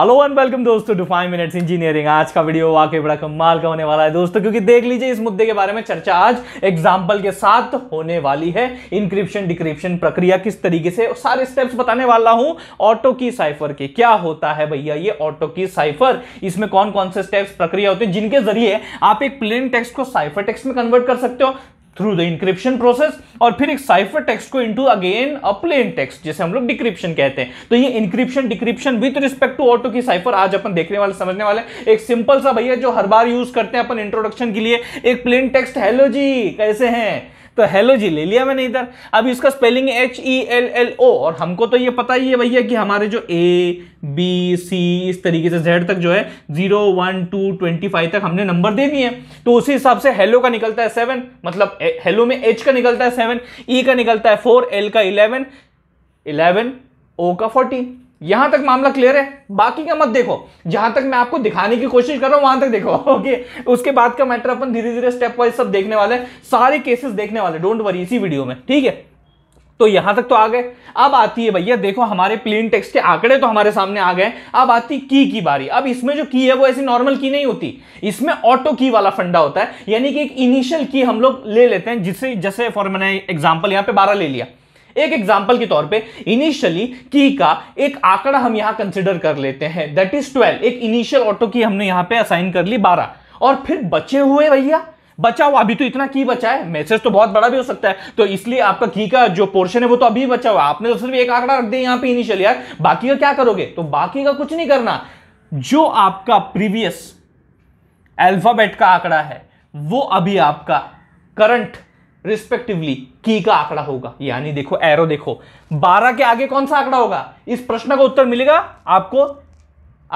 hello and welcome दोस्तों to five minutes engineering आज का वीडियो वाकई बड़ा कमाल का होने वाला है दोस्तों क्योंकि देख लीजिए इस मुद्दे के बारे में चर्चा आज एग्जाम्पल के साथ होने वाली है इंक्रिप्शन डिक्रिप्शन प्रक्रिया किस तरीके से सारे स्टेप्स बताने वाला हूं ऑटो की साइफर के क्या होता है भैया ये ऑटो की साइफर इसमें कौन कौन से स्टेप्स प्रक्रिया होती है जिनके जरिए आप एक प्लेन टेक्स्ट को साइफर टेक्स्ट में कन्वर्ट कर सकते हो थ्रू द इंक्रिप्शन प्रोसेस और फिर एक साइफर टेक्स्ट को into again a plain text जिसे हम लोग डिक्रिप्शन कहते हैं तो ये encryption decryption with respect to auto की साइफर आज अपन देखने वाले समझने वाले एक सिंपल सा भैया जो हर बार यूज करते हैं अपन इंट्रोडक्शन के लिए एक प्लेन टेक्स्ट हेलो जी कैसे हैं तो हेलो जी ले लिया मैंने इधर अब इसका spelling H E L L O और हमको तो ये पता ही है भैया कि हमारे जो ए बी सी इस तरीके से जेड तक जो है zero one two twenty five तक हमने नंबर दे दिए तो उसी हिसाब से हेलो का निकलता है सेवन मतलब हेलो में एच का निकलता है सेवन ई e का निकलता है फोर एल का इलेवन इलेवन ओ का फोर्टीन यहां तक मामला क्लियर है बाकी का मत देखो जहां तक मैं आपको दिखाने की कोशिश कर रहा हूं वहां तक देखो ओके उसके बाद का मैटर अपन धीरे धीरे स्टेप वाइज सब देखने वाले सारे केसेस देखने वाले डोंट वरी इसी वीडियो में ठीक है तो यहां तक तो आ गए अब आती है भैया देखो हमारे प्लेन टेक्स्ट के आंकड़े तो हमारे सामने आ गए अब आती की की बारी अब इसमें जो की है वो ऐसी नॉर्मल की नहीं होती इसमें ऑटो की वाला फंडा होता है यानी कि एक इनिशियल की हम लोग ले लेते हैं जिससे जैसे फॉर मैंने एग्जाम्पल यहां पर बारह ले लिया एक एग्जाम्पल के तौर पे इनिशियली की का एक आंकड़ा हम यहां कंसिडर कर लेते हैं दैट इज ट्वेल्व एक इनिशियल ऑटो की हमने यहां पे असाइन कर ली बारह और फिर बचे हुए भैया बचा हुआ अभी तो इतना की बचा है मैसेज तो बहुत बड़ा भी हो सकता है तो इसलिए आपका की का जो पोर्शन है वो तो अभी बचा हुआ आपने तो सिर्फ एक आंकड़ा रख दिया यहां पे इनिशियल यार बाकी का क्या करोगे तो बाकी का कुछ नहीं करना जो आपका प्रीवियस अल्फाबेट का आंकड़ा है वो अभी आपका करंट रिस्पेक्टिवली की का आंकड़ा होगा यानी देखो एरो देखो 12 के आगे कौन सा आंकड़ा होगा इस प्रश्न का उत्तर मिलेगा आपको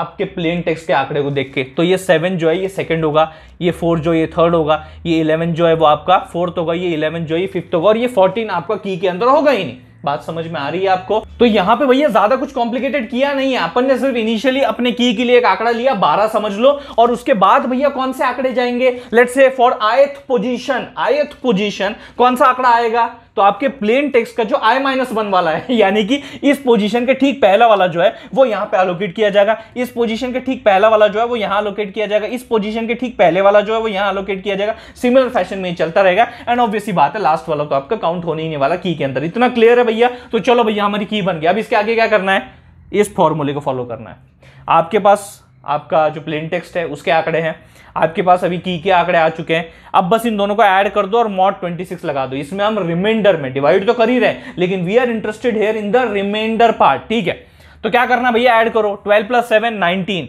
आपके प्लेन टेक्स्ट के आंकड़े को देख के तो ये सेवन जो है ये सेकंड होगा ये फोर जो ये थर्ड होगा ये इलेवन जो है वो आपका फोर्थ होगा ये इलेवन जो है फिफ्थ होगा और ये फोर्टीन आपका की के अंदर होगा ही नहीं बात समझ में आ रही है आपको तो यहाँ पे भैया ज्यादा कुछ कॉम्प्लिकेटेड किया नहीं है अपन ने सिर्फ इनिशियली अपने की के लिए एक आंकड़ा लिया बारह समझ लो और उसके बाद भैया कौन से आंकड़े जाएंगे let's say for ith position ith position कौन सा आंकड़ा आएगा तो आपके प्लेन टेक्स्ट का जो आई माइनस वन वाला है यानी कि इस पोजीशन के ठीक पहला वाला जो है वो यहां पे अलोकेट किया जाएगा इस पोजीशन के ठीक पहला वाला जो है वो यहां अलोकेट किया जाएगा इस पोजीशन के ठीक पहले वाला जो है वो यहां अलोकेट किया जाएगा सिमिलर फैशन में चलता रहेगा एंड ऑब्वियसली बात है लास्ट वाला तो आपका काउंट होने ही नहीं वाला की के अंदर इतना क्लियर है भैया तो चलो भैया हमारी की बन गया अब इसके आगे क्या करना है इस फॉर्मूले को फॉलो करना है आपके पास आपका जो प्लेन टेक्स्ट है उसके आंकड़े हैं आपके पास अभी की के आंकड़े आ चुके हैं अब बस इन दोनों को ऐड कर दो और मॉड 26 लगा दो इसमें हम रिमाइंडर में डिवाइड तो कर ही रहे लेकिन we are interested here in the remainder part ठीक है तो क्या करना भैया ऐड करो ट्वेल्व प्लस सेवन नाइनटीन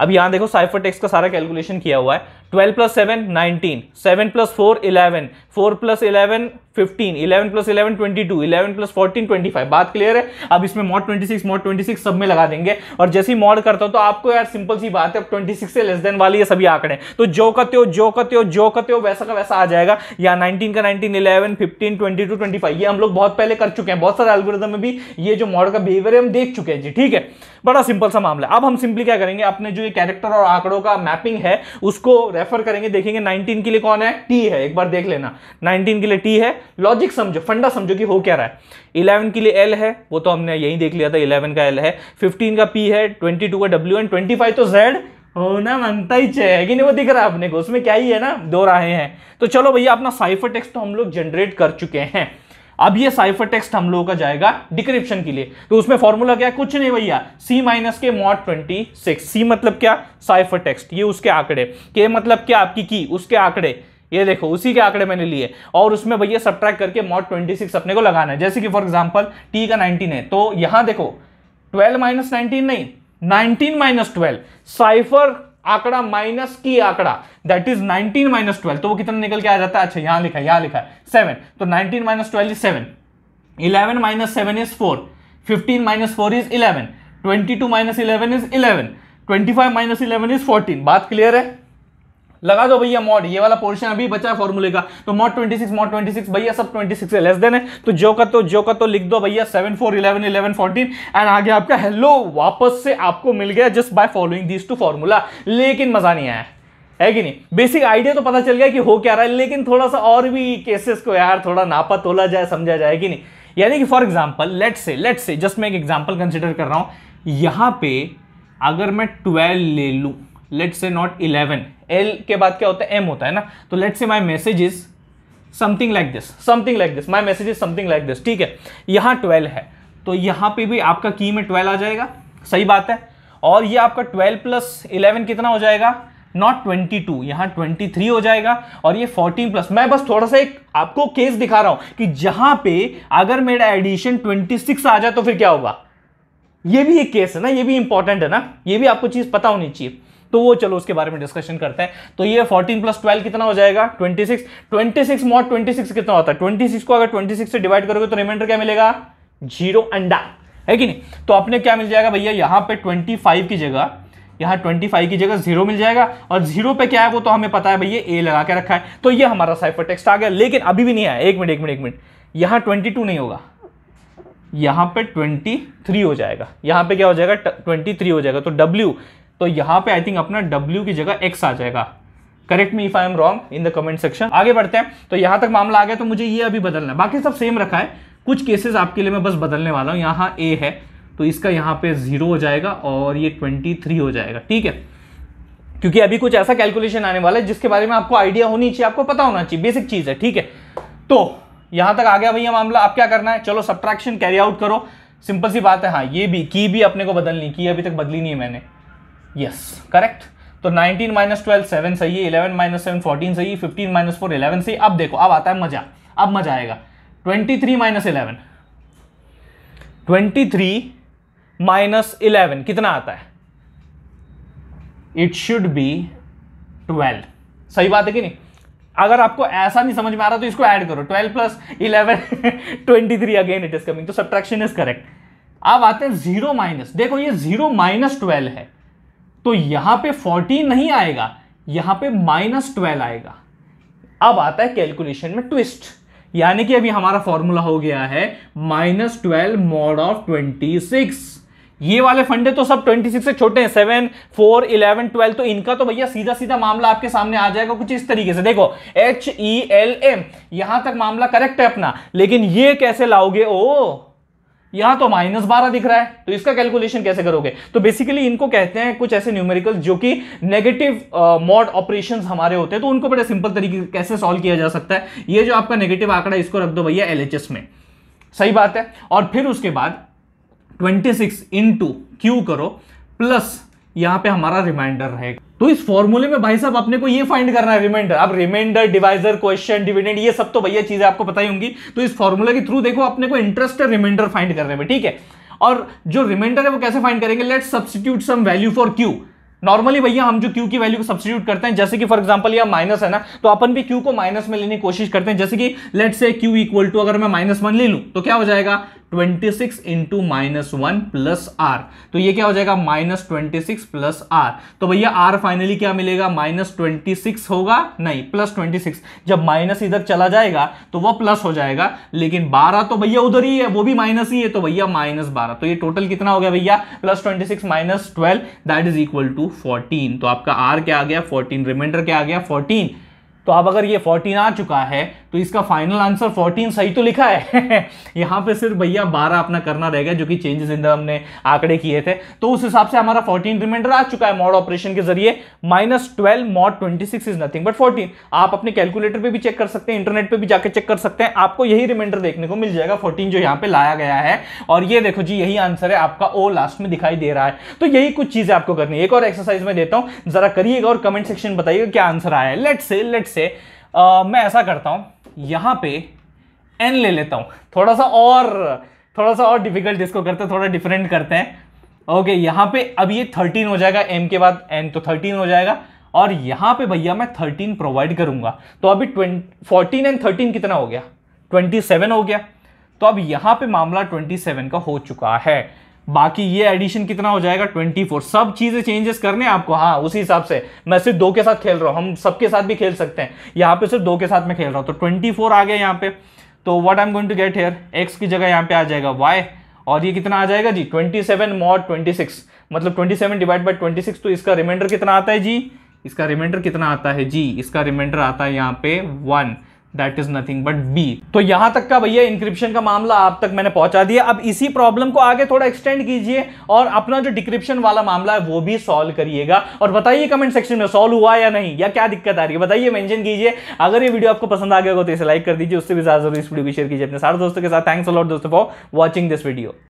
अब यहां देखो साइफर टेक्स का सारा कैलकुलेशन किया हुआ है 12 plus seven nineteen seven plus four eleven four plus eleven fifteen eleven plus eleven twenty two eleven plus fourteen twenty five बात क्लियर है अब इसमें mod twenty six mod twenty six सब में लगा देंगे और जैसे ही मॉड करता हूं तो आपको यार सिंपल सी बात है अब ट्वेंटी सिक्स से लेस देन वाली है सभी आंकड़े तो जो करते हो जो कहते हो जो कहते हो वैसा का वैसा आ जाएगा या नाइनटीन का nineteen eleven fifteen twenty two twenty five ये हम लोग बहुत पहले कर चुके हैं बहुत सारे एल्गोरिदम में भी ये जो मॉड का बिहेवियर है हम देख चुके हैं जी ठीक है बड़ा सिंपल सा मामला अब हम सिंपली क्या करेंगे अपने जो ये कैरेक्टर और आंकड़ों का मैपिंग है उसको रेफर करेंगे देखेंगे 19 के लिए कौन है टी है एक बार देख लेना 19 के लिए टी है लॉजिक समझो फंडा समझो कि हो क्या रहा है 11 के लिए एल है वो तो हमने यही देख लिया था 11 का एल है 15 का पी है 22 का डब्ल्यू एंड 25 तो जेड होना मांगता ही चाहिए कि नहीं वो दिख रहा है अपने को उसमें क्या ही है ना दो राहें हैं तो चलो भैया अपना साइफर टेक्स तो हम लोग जनरेट कर चुके हैं अब ये साइफर टेक्स्ट हम लोगों का जाएगा डिक्रिप्शन के लिए तो उसमें फॉर्मूला क्या है कुछ नहीं भैया सी माइनस के मॉड ट्वेंटी सिक्स सी मतलब क्या साइफर टेक्स्ट ये उसके आंकड़े के मतलब क्या आपकी की उसके आंकड़े ये देखो उसी के आंकड़े मैंने लिए और उसमें भैया सब करके मॉड ट्वेंटी सिक्स अपने को लगाना है जैसे कि फॉर एग्जाम्पल टी का नाइनटीन है तो यहां देखो ट्वेल्व माइनस नाइनटीन नहीं नाइनटीन माइनस ट्वेल्व साइफर आंकड़ा माइनस की आंकड़ा दैट इज 19 माइनस ट्वेल्व तो वो कितना निकल के आ जाता है अच्छा यहां लिखा है यहां लिखा है सेवन तो 19 minus twelve is seven eleven minus seven is four fifteen minus four is eleven twenty two minus eleven is eleven twenty five minus eleven is fourteen बात क्लियर है लगा दो भैया मॉड ये वाला पोर्शन अभी बचा है फॉर्मूले का तो मॉड 26 मॉड 26 भैया सब 26 से लेस देन है तो जो का तो जो का तो लिख दो भैया 7 11 11 14 एंड आगे आपका हेलो वापस से आपको मिल गया just by following this two formula लेकिन मजा नहीं आया है कि नहीं बेसिक आइडिया तो पता चल गया कि हो क्या रहा है लेकिन थोड़ा सा और भी केसेस को यार थोड़ा नापा तोला जाए समझा जाए कि नहीं यानी कि for example let's say let's say just मैं एक एग्जाम्पल कंसिडर कर रहा हूँ यहाँ पे अगर मैं ट्वेल्व ले लूँ लेट से नॉट इलेवन एल के बाद क्या होता है एम होता है ना तो let's say my message is something like this something like this my message is something like this ठीक है यहाँ ट्वेल्व है तो यहाँ पे भी आपका की में ट्वेल्व आ जाएगा सही बात है और ये आपका ट्वेल्व प्लस इलेवन कितना हो जाएगा नॉट ट्वेंटी टू यहाँ ट्वेंटी थ्री हो जाएगा और ये फोर्टीन प्लस मैं बस थोड़ा सा एक आपको केस दिखा रहा हूँ कि जहाँ पे अगर मेरा एडिशन ट्वेंटी सिक्स आ जाए तो फिर क्या होगा ये भी एक केस है ना ये भी इंपॉर्टेंट है ना ये भी आपको चीज़ पता होनी चाहिए तो वो चलो उसके बारे में डिस्कशन करते हैं तो ये 14 प्लस ट्वेल्व कितना हो जाएगा 26 26 मॉड 26 कितना होता है 26 को अगर 26 से डिवाइड करोगे तो रिमाइंडर क्या मिलेगा जीरो अंडा है कि नहीं तो आपने क्या मिल जाएगा भैया यहाँ पे 25 की जगह यहाँ 25 की जगह जीरो मिल जाएगा और जीरो पे क्या है वो तो हमें पता है भैया ए लगा के रखा है तो ये हमारा साइफर टेक्स्ट आ गया लेकिन अभी भी नहीं आया एक मिनट एक मिनट एक मिनट यहाँ 22 नहीं होगा यहाँ पे 23 हो जाएगा यहाँ पे क्या हो जाएगा 23 हो जाएगा तो W तो यहां पे आई थिंक अपना W की जगह X आ जाएगा correct me if I am wrong in the comment section आगे बढ़ते हैं तो यहां तक मामला आ गया तो मुझे ये अभी बदलना है बाकी सब सेम रखा है कुछ केसेस आपके लिए मैं बस बदलने वाला हूं यहां A है तो इसका यहां पे जीरो हो जाएगा और ये ट्वेंटी थ्री हो जाएगा ठीक है क्योंकि अभी कुछ ऐसा कैलकुलेशन आने वाला है जिसके बारे में आपको आइडिया होनी चाहिए आपको पता होना चाहिए बेसिक चीज़ है ठीक है तो यहाँ तक आ गया भैया मामला आप क्या करना है चलो सब्ट्रैक्शन कैरी आउट करो सिंपल सी बात है हाँ ये भी की भी अपने को बदलनी की अभी तक बदली नहीं है मैंने यस करेक्ट तो 19 माइनस ट्वेल्व सेवन सही है 11 माइनस सेवन फोर्टीन सही फिफ्टीन 15 माइनस फोर इलेवन सही अब देखो अब आता है मजा अब मजा आएगा 23 three minus eleven twenty three minus eleven कितना आता है इट शुड बी ट्वेल्व सही बात है कि नहीं अगर आपको ऐसा नहीं समझ में आ रहा तो इसको ऐड करो 12 plus eleven twenty three again it is coming तो सब्ट्रैक्शन इज करेक्ट अब आते हैं जीरो माइनस देखो ये जीरो माइनस ट्वेल्व है तो यहां पे 14 नहीं आएगा यहां पे माइनस ट्वेल्व आएगा अब आता है कैलकुलेशन में ट्विस्ट यानी कि अभी हमारा फॉर्मूला हो गया है minus twelve mod of twenty six ये वाले फंडे तो सब 26 से छोटे हैं सेवन फोर इलेवन ट्वेल्व तो इनका तो भैया सीधा सीधा मामला आपके सामने आ जाएगा कुछ इस तरीके से देखो एच ई एल एम यहां तक मामला करेक्ट है अपना लेकिन ये कैसे लाओगे ओ यहां तो माइनस बारह दिख रहा है तो इसका कैलकुलेशन कैसे करोगे तो बेसिकली इनको कहते हैं कुछ ऐसे न्यूमेरिकल जो कि नेगेटिव मॉड ऑपरेशन हमारे होते हैं तो उनको बड़े सिंपल तरीके से कैसे सॉल्व किया जा सकता है ये जो आपका नेगेटिव आंकड़ा इसको रख दो भैया एल में सही बात है और फिर उसके बाद ट्वेंटी सिक्स इन टू क्यू करो प्लस यहां पे हमारा रिमाइंडर रहेगा तो इस फॉर्मूले में भाई साहब अपने को ये फाइंड करना है रिमाइंडर अब रिमाइंडर डिवाइजर क्वेश्चन डिविडेंड ये सब तो भैया चीजें आपको पता ही होंगी तो इस फॉर्मूले के थ्रू देखो अपने को इंटरेस्ट है रिमाइंडर फाइंड करने में ठीक है और जो रिमाइंडर है वो कैसे फाइंड करेंगे let substitute some value for Q normally भैया हम जो क्यू की वैल्यू को सब्सिट्यूट करते हैं जैसे कि फॉर एग्जाम्पल ये माइनस है ना तो अपन भी क्यू को माइनस में लेने की कोशिश करते हैं जैसे कि लेट से क्यू इक्वल टू अगर मैं माइनस वन ले लूँ तो क्या हो जाएगा twenty six into minus one plus R तो ये क्या हो जाएगा minus twenty six plus R तो भैया आर फाइनली क्या मिलेगा माइनस ट्वेंटी सिक्स होगा नहीं प्लस ट्वेंटी सिक्स जब माइनस इधर चला जाएगा तो वह प्लस हो जाएगा लेकिन बारह तो भैया उधर ही है वो भी माइनस ही है तो भैया माइनस बारह तो ये टोटल कितना हो गया भैया plus twenty six minus twelve that is equal to fourteen तो आपका आर क्या आ गया फोर्टीन रिमाइंडर क्या आ गया फोर्टीन तो अब अगर ये फोर्टीन आ चुका है तो इसका फाइनल आंसर 14 सही तो लिखा है यहाँ पे सिर्फ भैया 12 अपना करना रह गया जो कि चेंजेस इन द हमने आंकड़े किए थे तो उस हिसाब से हमारा 14 रिमाइंडर आ चुका है मॉड ऑपरेशन के जरिए minus twelve mod twenty is nothing but fourteen आप अपने कैलकुलेटर पर भी चेक कर सकते हैं इंटरनेट पर भी जाकर चेक कर सकते हैं आपको यही रिमाइंडर देखने को मिल जाएगा फोर्टीन जो यहाँ पर लाया गया है और ये देखो जी यही आंसर है आपका ओ लास्ट में दिखाई दे रहा है तो यही कुछ चीजें आपको करनी है एक और एक्सरसाइज में देता हूँ जरा करिएगा और कमेंट सेक्शन बताइएगा क्या आंसर आया है लेट से लेट से Uh, मैं ऐसा करता हूँ यहां पे एन ले लेता हूं थोड़ा सा और थोड़ा सा और डिफिकल्ट इसको करते हैं थोड़ा डिफरेंट करते हैं ओके यहां पे अब ये थर्टीन हो जाएगा एम के बाद एन तो थर्टीन हो जाएगा और यहां पे भैया मैं थर्टीन प्रोवाइड करूंगा तो अभी ट्वेंटी फोर्टीन एंड थर्टीन कितना हो गया ट्वेंटी सेवन हो गया तो अब यहां पे मामला ट्वेंटी सेवन का हो चुका है बाकी ये एडिशन कितना हो जाएगा 24 सब चीजें चेंजेस करने आपको हाँ उसी हिसाब से मैं सिर्फ दो के साथ खेल रहा हूँ हम सबके साथ भी खेल सकते हैं यहाँ पे सिर्फ दो के साथ मैं खेल रहा हूँ तो 24 आ गया यहाँ पे तो what I am going to get here X की जगह यहाँ पे आ जाएगा वाई और ये कितना आ जाएगा जी twenty seven mod twenty six मतलब twenty seven divide by twenty six तो इसका रिमाइंडर कितना आता है जी इसका रिमाइंडर कितना आता है जी इसका रिमाइंडर आता है यहाँ पे one that is nothing but B तो यहां तक का भैया इंक्रिप्शन का मामला आप तक मैंने पहुंचा दिया अब इसी प्रॉब्लम को आगे थोड़ा एक्सटेंड कीजिए और अपना जो डिक्रिप्शन वाला मामला है वो भी सॉल्व करिएगा और बताइए कमेंट सेक्शन में सॉल्व हुआ या नहीं या क्या दिक्कत आ रही है बताइए मेंशन कीजिए अगर ये वीडियो आपको पसंद आ गया हो तो इसे लाइक कर दीजिए उससे भी ज्यादा जरूर इस वीडियो को शेयर कीजिए अपने सारे दोस्तों के साथ थैंक्स अलॉट दोस्तों फॉर वॉचिंग दिस वीडियो